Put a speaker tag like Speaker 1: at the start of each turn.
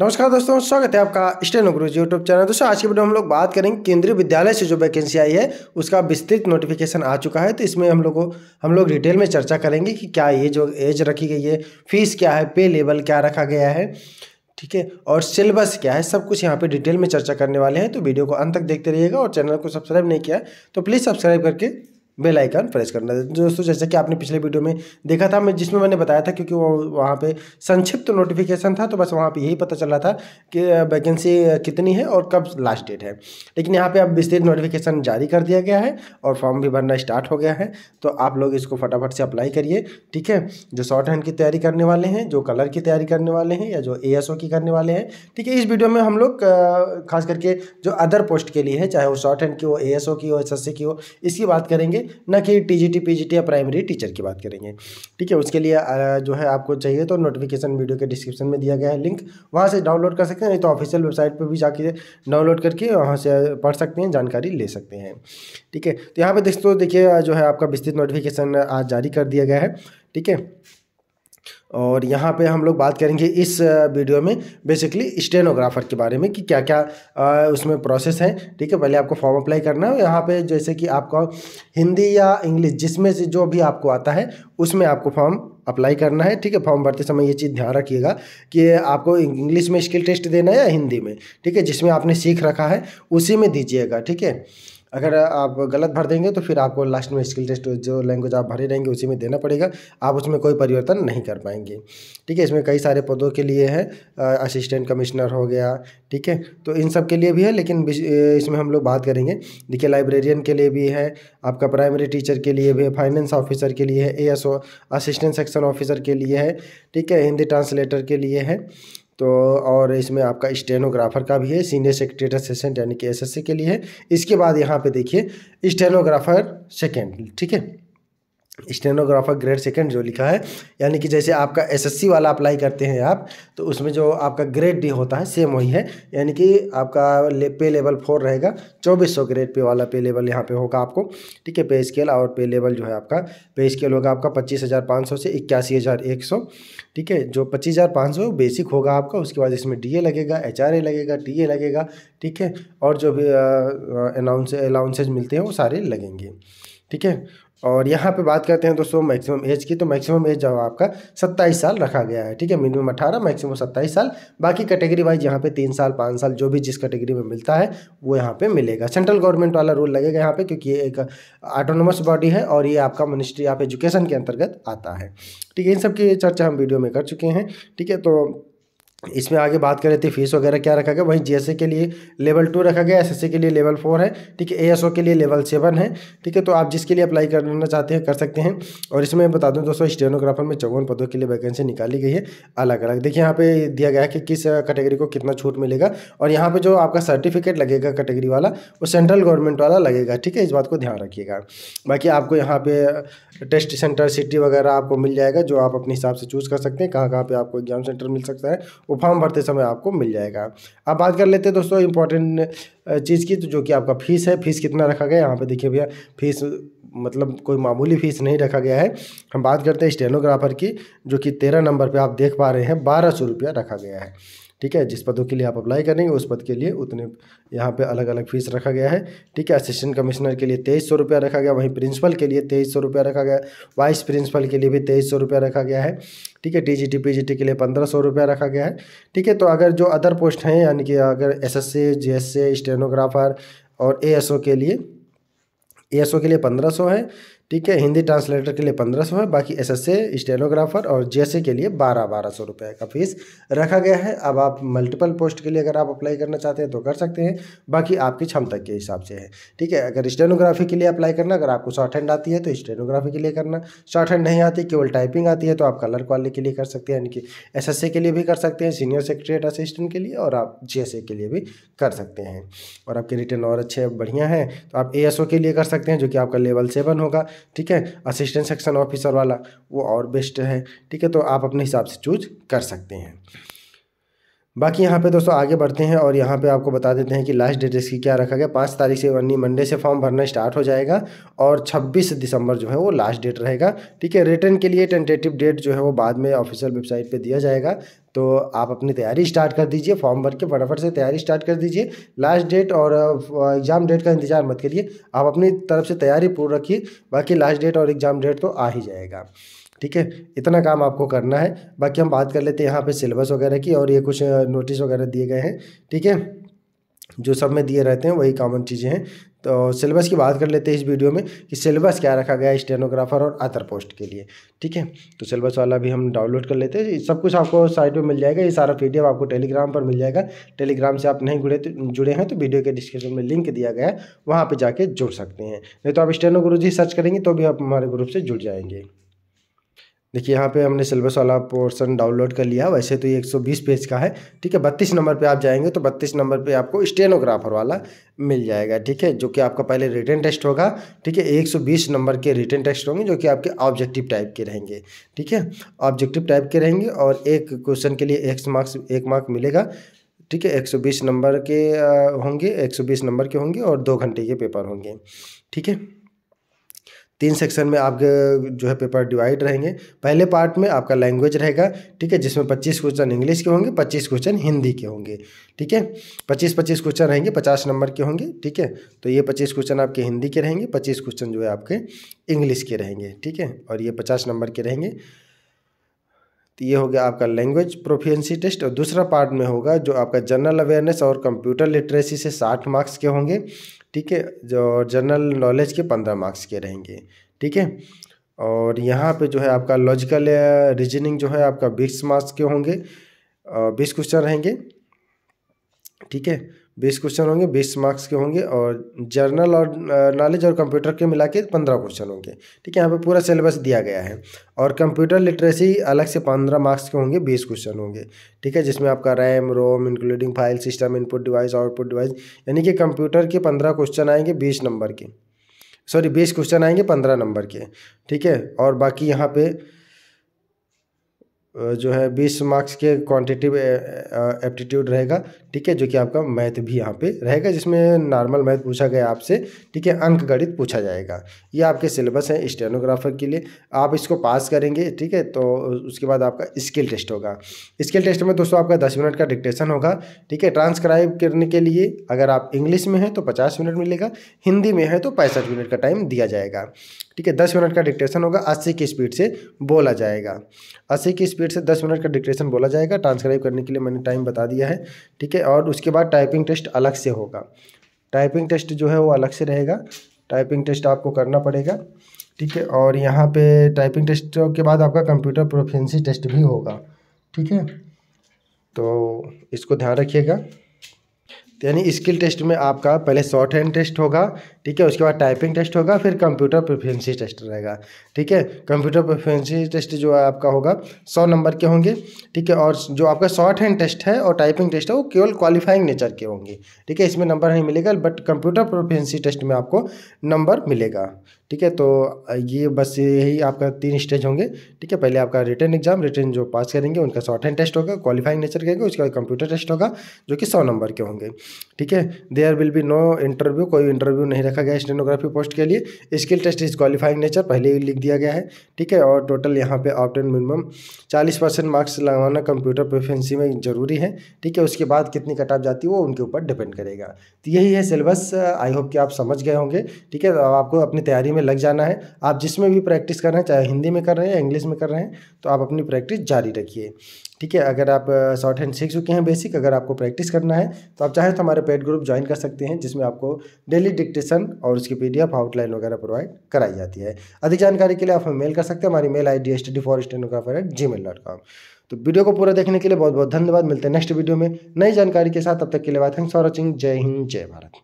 Speaker 1: नमस्कार दोस्तों स्वागत है आपका स्टेनो जी यूट्यूब चैनल दोस्तों आज की वीडियो में हम लोग बात करेंगे केंद्रीय विद्यालय से जो वैकेंसी आई है उसका विस्तृत नोटिफिकेशन आ चुका है तो इसमें हम लोगों हम लोग डिटेल में चर्चा करेंगे कि क्या ये जो एज रखी गई है फीस क्या है पे लेवल क्या रखा गया है ठीक है और सिलेबस क्या है सब कुछ यहाँ पर डिटेल में चर्चा करने वाले हैं तो वीडियो को अंत तक देखते रहिएगा और चैनल को सब्सक्राइब नहीं किया तो प्लीज़ सब्सक्राइब करके बेल हम्म। आइकन प्रेस करना दोस्तों जैसे कि आपने पिछले वीडियो में देखा था मैं जिसमें मैंने बताया था क्योंकि वो वहाँ पे संक्षिप्त नोटिफिकेशन था तो बस वहाँ पे यही पता चला था कि वैकेंसी कितनी है और कब लास्ट डेट है लेकिन यहाँ पे अब विस्तृत नोटिफिकेशन जारी कर दिया गया है और फॉर्म भी भरना स्टार्ट हो गया है तो आप लोग इसको फटाफट से अप्लाई करिए ठीक है जो शॉर्ट हैंड की तैयारी करने वाले हैं जो कलर की तैयारी करने वाले हैं या जो ए की करने वाले हैं ठीक है इस वीडियो में हम लोग खास करके जो अदर पोस्ट के लिए है चाहे वो शॉर्ट हैंड की हो ए की हो एस की हो इसकी बात करेंगे ना कि टीजीटी पीजीटी या प्राइमरी टीचर की बात करेंगे ठीक है उसके लिए जो है आपको चाहिए तो नोटिफिकेशन वीडियो के डिस्क्रिप्शन में दिया गया है लिंक वहाँ से डाउनलोड कर सकते हैं नहीं तो ऑफिशियल वेबसाइट पर भी जाके डाउनलोड करके वहाँ से पढ़ सकते हैं जानकारी ले सकते हैं ठीक है तो यहाँ पर दोस्तों देखिए जो है आपका विस्तृत नोटिफिकेशन आज जारी कर दिया गया है ठीक है और यहाँ पे हम लोग बात करेंगे इस वीडियो में बेसिकली स्टेनोग्राफर के बारे में कि क्या क्या उसमें प्रोसेस है ठीक है पहले आपको फॉर्म अप्लाई करना है यहाँ पे जैसे कि आपका हिंदी या इंग्लिश जिसमें से जो भी आपको आता है उसमें आपको फॉर्म अप्लाई करना है ठीक है फॉर्म भरते समय ये चीज़ ध्यान रखिएगा कि आपको इंग्लिश में स्किल टेस्ट देना है या हिंदी में ठीक है जिसमें आपने सीख रखा है उसी में दीजिएगा ठीक है अगर आप गलत भर देंगे तो फिर आपको लास्ट में स्किल टेस्ट जो लैंग्वेज आप भरे रहेंगे उसी में देना पड़ेगा आप उसमें कोई परिवर्तन नहीं कर पाएंगे ठीक है इसमें कई सारे पदों के लिए है असिस्टेंट कमिश्नर हो गया ठीक है तो इन सब के लिए भी है लेकिन इसमें हम लोग बात करेंगे देखिए लाइब्रेरियन के लिए भी है आपका प्राइमरी टीचर के लिए भी है फाइनेंस ऑफिसर के लिए है ए असिस्टेंट सेक्शन ऑफिसर के लिए है ठीक है हिंदी ट्रांसलेटर के लिए है तो और इसमें आपका स्टेनोग्राफर का भी है सीनियर सेक्रेटर सेशेंट यानी कि एसएससी के लिए है इसके बाद यहाँ पे देखिए स्टेनोग्राफर सेकेंड ठीक है स्टेनोग्राफर ग्रेड सेकंड जो लिखा है यानी कि जैसे आपका एसएससी वाला अप्लाई करते हैं आप तो उसमें जो आपका ग्रेड डी होता है सेम वही है यानी कि आपका ले, पे लेवल फोर रहेगा चौबीस सौ ग्रेड पे वाला पे लेवल यहाँ पे होगा आपको ठीक है पे स्केल और पे लेवल जो है आपका पे स्केल होगा आपका पच्चीस हज़ार पाँच सौ से इक्यासी हज़ार एक सौ ठीक है जो पच्चीस हज़ार पाँच सौ बेसिक होगा आपका उसके बाद इसमें डी ए लगेगा एच आर ए लगेगा टी ए लगेगा ठीक है और जो भी अनाउंस अलाउंसेज मिलते हैं वो सारे लगेंगे ठीक है और यहाँ पे बात करते हैं दोस्तों मैक्सिमम एज की तो मैक्सिमम एज जो आपका सत्ताईस साल रखा गया है ठीक है मिनिमम अठारह मैक्सिमम सत्ताईस साल बाकी कैटेगरी वाइज यहाँ पे तीन साल पाँच साल जो भी जिस कैटेगरी में मिलता है वो यहाँ पे मिलेगा सेंट्रल गवर्नमेंट वाला रूल लगेगा यहाँ पे क्योंकि ये एक ऑटोनोमस बॉडी है और ये आपका मिनिस्ट्री ऑफ एजुकेशन के अंतर्गत आता है ठीक है इन सब की चर्चा हम वीडियो में कर चुके हैं ठीक है तो इसमें आगे बात कर तो फीस वगैरह क्या रखा गया वहीं जीएसए के लिए लेवल टू रखा गया एसएससी के लिए लेवल फोर है ठीक है एएसओ के लिए लेवल सेवन है ठीक है तो आप जिसके लिए अप्लाई करना चाहते हैं कर सकते हैं और इसमें बता दूं दोस्तों स्टेनोग्राफर में चौवन पदों के लिए वैकेंसी निकाली गई है अलग अलग देखिए यहाँ पे दिया गया है कि किस कैटेगरी को कितना छूट मिलेगा और यहाँ पर जो आपका सर्टिफिकेट लगेगा कैटेगरी वाला वो सेंट्रल गवर्नमेंट वाला लगेगा ठीक है इस बात को ध्यान रखिएगा बाकी आपको यहाँ पे टेस्ट सेंटर सिटी वगैरह आपको मिल जाएगा जो आप अपने हिसाब से चूज़ कर सकते हैं कहाँ कहाँ पर आपको एग्जाम सेंटर मिल सकता है वो फॉर्म भरते समय आपको मिल जाएगा अब बात कर लेते हैं दोस्तों इंपॉर्टेंट चीज़ की तो जो कि आपका फीस है फीस कितना रखा गया यहाँ पे देखिए भैया फीस मतलब कोई मामूली फीस नहीं रखा गया है हम बात करते हैं स्टेनोग्राफर की जो कि तेरह नंबर पर आप देख पा रहे हैं बारह सौ रुपया रखा गया है ठीक है जिस पदों के लिए आप अप्लाई करेंगे उस पद के लिए उतने यहाँ पे अलग अलग फीस रखा गया है ठीक है असिस्टेंट कमिश्नर के लिए तेईस सौ रुपया रखा गया वहीं प्रिंसिपल के लिए तेईस सौ रुपया रखा गया वाइस प्रिंसिपल के लिए भी तेईस सौ रुपया रखा गया है ठीक है जी टी जी टी के लिए पंद्रह सौ रुपया रखा गया है ठीक है तो अगर जो अदर पोस्ट हैं यानी कि अगर एस जीएससी स्टेनोग्राफर और ओ के लिए ओ के लिए पंद्रह सौ है ठीक है हिंदी ट्रांसलेटर के लिए पंद्रह सौ है बाकी एस एस ए स्टेनोग्राफर और जे के लिए बारह बारह सौ रुपये का फीस रखा गया है अब आप मल्टीपल पोस्ट के लिए अगर आप अप्लाई करना चाहते हैं तो कर सकते हैं बाकी आपकी क्षमता के हिसाब से है ठीक है अगर स्टेनोग्राफी के लिए अप्लाई करना अगर आपको शॉर्ट हैंड आती है तो स्टेनोग्राफी के लिए करना शॉर्ट हैंड नहीं आती केवल टाइपिंग आती है तो आप कलर क्वाली के लिए कर सकते हैं यानी कि एस के लिए भी कर सकते हैं सीनियर सेक्रेटरीट असिस्टेंट के लिए और आप जे के लिए भी कर सकते हैं और आपके रिटर्न और अच्छे बढ़िया हैं तो आप ए के लिए कर सकते हैं जो कि आपका लेवल सेवन होगा ठीक है असिस्टेंट सेक्शन ऑफिसर वाला वो और बेस्ट है ठीक है तो आप अपने हिसाब से चूज कर सकते हैं बाकी यहाँ पे दोस्तों आगे बढ़ते हैं और यहाँ पे आपको बता देते हैं कि लास्ट डेट इसकी क्या रखा गया पाँच तारीख से वनी मंडे से फॉर्म भरना स्टार्ट हो जाएगा और 26 दिसंबर जो है वो लास्ट डेट रहेगा ठीक है रिटर्न के लिए टेंटेटिव डेट जो है वो बाद में ऑफिशियल वेबसाइट पे दिया जाएगा तो आप अपनी तैयारी स्टार्ट कर दीजिए फॉर्म भर के फटाफट से तैयारी स्टार्ट कर दीजिए लास्ट डेट और एग्ज़ाम डेट का इंतजार मत करिए आप अपनी तरफ से तैयारी पूरी रखिए बाकी लास्ट डेट और एग्ज़ाम डेट तो आ ही जाएगा ठीक है इतना काम आपको करना है बाकी हम बात कर लेते हैं यहाँ पे सिलेबस वगैरह की और ये कुछ नोटिस वगैरह दिए गए हैं ठीक है जो सब में दिए रहते हैं वही कॉमन चीज़ें हैं तो सिलेबस की बात कर लेते हैं इस वीडियो में कि सिलेबस क्या रखा गया है स्टेनोग्राफर और अदर पोस्ट के लिए ठीक है तो सिलेबस वाला भी हम डाउनलोड कर लेते हैं सब कुछ आपको साइट पे मिल जाएगा ये सारा पी आपको टेलीग्राम पर मिल जाएगा टेलीग्राम से आप नहीं जुड़े तो जुड़े हैं तो वीडियो के डिस्क्रिप्शन में लिंक दिया गया है वहाँ पर जाके जुड़ सकते हैं नहीं तो आप स्टेनो गुरु जी सर्च करेंगे तो भी आप हमारे ग्रुप से जुड़ जाएंगे देखिए यहाँ पे हमने सिलेबस वाला पोर्सन डाउनलोड कर लिया वैसे तो ये 120 पेज का है ठीक है बत्तीस नंबर पे आप जाएंगे तो बत्तीस नंबर पे आपको स्टेनोग्राफर वाला मिल जाएगा ठीक है जो कि आपका पहले रिटर्न टेस्ट होगा ठीक है 120 नंबर के रिटर्न टेस्ट होंगे जो कि आपके ऑब्जेक्टिव टाइप के रहेंगे ठीक है ऑब्जेक्टिव टाइप के रहेंगे और एक क्वेश्चन के लिए एक मार्क्स एक मार्क मिलेगा ठीक है 120 नंबर के होंगे 120 नंबर के होंगे और दो घंटे के पेपर होंगे ठीक है तीन सेक्शन में आपके जो है पेपर डिवाइड रहेंगे पहले पार्ट में आपका लैंग्वेज रहेगा ठीक है जिसमें पच्चीस क्वेश्चन इंग्लिश के होंगे पच्चीस क्वेश्चन हिंदी के होंगे ठीक है पच्चीस पच्चीस क्वेश्चन रहेंगे पचास नंबर के होंगे ठीक है तो ये पच्चीस क्वेश्चन आपके हिंदी के रहेंगे पच्चीस क्वेश्चन जो है आपके इंग्लिश के रहेंगे ठीक है और ये पचास नंबर के रहेंगे तो ये हो गया आपका लैंग्वेज प्रोफियंसी टेस्ट और दूसरा पार्ट में होगा जो आपका जनरल अवेयरनेस और कंप्यूटर लिटरेसी से साठ मार्क्स के होंगे ठीक है जो जनरल नॉलेज के पंद्रह मार्क्स के रहेंगे ठीक है और यहाँ पे जो है आपका लॉजिकल रीजनिंग जो है आपका बीस मार्क्स के होंगे बीस क्वेश्चन रहेंगे ठीक है बीस क्वेश्चन होंगे बीस मार्क्स के होंगे और जर्नल और नॉलेज और कंप्यूटर के मिला के पंद्रह क्वेश्चन होंगे ठीक है यहाँ पे पूरा सिलेबस दिया गया है और कंप्यूटर लिटरेसी अलग से पंद्रह मार्क्स के होंगे बीस क्वेश्चन होंगे ठीक है जिसमें आपका RAM ROM including file system input device output device यानी कि कंप्यूटर के पंद्रह क्वेश्चन आएंगे बीस नंबर के सॉरी बीस क्वेश्चन आएंगे पंद्रह नंबर के ठीक है और बाकी यहाँ पे जो है बीस मार्क्स के क्वांटिटिव एप्टीट्यूड रहेगा ठीक है जो कि आपका मैथ भी यहाँ पे रहेगा जिसमें नॉर्मल मैथ पूछा गया आपसे ठीक है अंक गणित पूछा जाएगा ये आपके सिलेबस हैं स्टेनोग्राफर के लिए आप इसको पास करेंगे ठीक है तो उसके बाद आपका स्किल टेस्ट होगा स्किल टेस्ट में दोस्तों आपका दस मिनट का डिक्टेशन होगा ठीक है ट्रांसक्राइब करने के लिए अगर आप इंग्लिश में हैं तो पचास मिनट मिलेगा हिंदी में है तो पैंसठ मिनट का टाइम दिया जाएगा ठीक है दस मिनट का डिक्टेशन होगा अस्सी की स्पीड से बोला जाएगा अस्सी की स्पीड से दस मिनट का डिक्टेशन बोला जाएगा ट्रांसक्राइब करने के लिए मैंने टाइम बता दिया है ठीक है और उसके बाद टाइपिंग टेस्ट अलग से होगा टाइपिंग टेस्ट जो है वो अलग से रहेगा टाइपिंग टेस्ट आपको करना पड़ेगा ठीक है और यहाँ पे टाइपिंग टेस्ट के बाद आपका कंप्यूटर प्रोफेंसी टेस्ट भी होगा ठीक है तो इसको ध्यान रखिएगा यानी स्किल टेस्ट में आपका पहले शॉर्ट हैंड टेस्ट होगा ठीक है उसके बाद टाइपिंग टेस्ट होगा फिर कंप्यूटर प्रेफरेंसी टेस्ट रहेगा ठीक है कंप्यूटर प्रेफरेंसी टेस्ट जो है आपका होगा सौ नंबर के होंगे ठीक है और जो आपका शॉर्ट हैंड टेस्ट है और टाइपिंग टेस्ट है वो केवल क्वालिफाइंग नेचर के होंगे ठीक है इसमें नंबर नहीं मिलेगा बट कंप्यूटर प्रोफेंसी टेस्ट में आपको नंबर मिलेगा ठीक है तो ये बस यही आपका तीन स्टेज होंगे ठीक है पहले आपका रिटर्न एग्जाम रिटर्न जो पास करेंगे उनका शॉर्ट हैंड टेस्ट होगा क्वालिफाइंग नेचर के उसके बाद कंप्यूटर टेस्ट होगा जो कि सौ नंबर के होंगे ठीक है there will be no interview कोई इंटरव्यू नहीं रखा रखा गया है स्टेनोग्राफी पोस्ट के लिए skill test is qualifying nature पहले ही लिख दिया गया है ठीक है और टोटल यहाँ पे ऑप्टेन मिनिमम चालीस परसेंट मार्क्स लगाना कंप्यूटर प्रोफेंसी में जरूरी है ठीक है उसके बाद कितनी कटाप जाती है वो उनके ऊपर डिपेंड करेगा तो यही है सिलेबस आई होप कि आप समझ गए होंगे ठीक है तो आपको अपनी तैयारी में लग जाना है आप जिसमें भी प्रैक्टिस कर रहे हैं चाहे हिंदी में कर रहे हैं या इंग्लिश में कर रहे हैं तो आप अपनी प्रैक्टिस जारी रखिए ठीक है अगर आप शॉर्ट हैंड सीख चुके हैं बेसिक अगर आपको प्रैक्टिस करना है तो आप चाहे तो हमारे पेड ग्रुप ज्वाइन कर सकते हैं जिसमें आपको डेली डिक्टेशन और उसकी पी आउटलाइन वगैरह प्रोवाइड कराई जाती है अधिक जानकारी के लिए आप हमें मेल कर सकते हैं हमारी mail I D S T four eight Gmail dot com तो वीडियो को पूरा देखने के लिए बहुत बहुत धन्यवाद मिलते हैं नेक्स्ट वीडियो में नई जानकारी के साथ तब तक के लिए बात थैंक्स फॉर वॉचिंग जय हिंद जय भारत